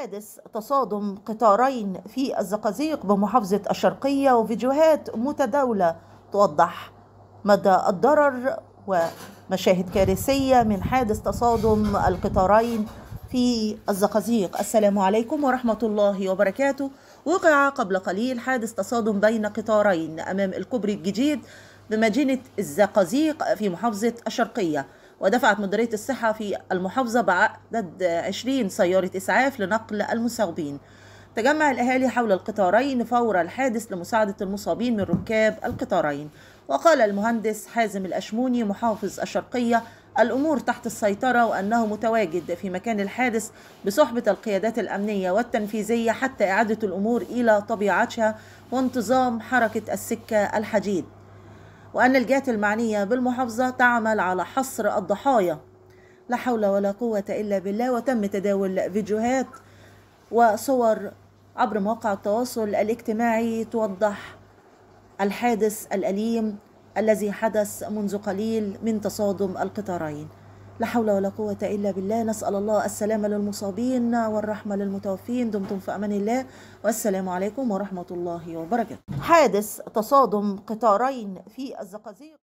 حادث تصادم قطارين في الزقازيق بمحافظة الشرقية وفيديوهات متداولة توضح مدى الضرر ومشاهد كارثية من حادث تصادم القطارين في الزقازيق السلام عليكم ورحمة الله وبركاته وقع قبل قليل حادث تصادم بين قطارين أمام الكوبري الجديد بمدينة الزقازيق في محافظة الشرقية ودفعت مديرية الصحة في المحافظة بعدد 20 سيارة إسعاف لنقل المصابين تجمع الأهالي حول القطارين فور الحادث لمساعدة المصابين من ركاب القطارين وقال المهندس حازم الأشموني محافظ الشرقية الأمور تحت السيطرة وأنه متواجد في مكان الحادث بصحبة القيادات الأمنية والتنفيذية حتى إعادة الأمور إلى طبيعتها وانتظام حركة السكة الحديد وأن الجهات المعنية بالمحافظة تعمل على حصر الضحايا لا حول ولا قوة إلا بالله وتم تداول فيديوهات وصور عبر مواقع التواصل الاجتماعي توضح الحادث الأليم الذي حدث منذ قليل من تصادم القطارين لا حول ولا قوة إلا بالله نسأل الله السلامة للمصابين والرحمة للمتوفين دمتم في أمان الله والسلام عليكم ورحمة الله وبركاته حادث تصادم قطارين في الزقازيق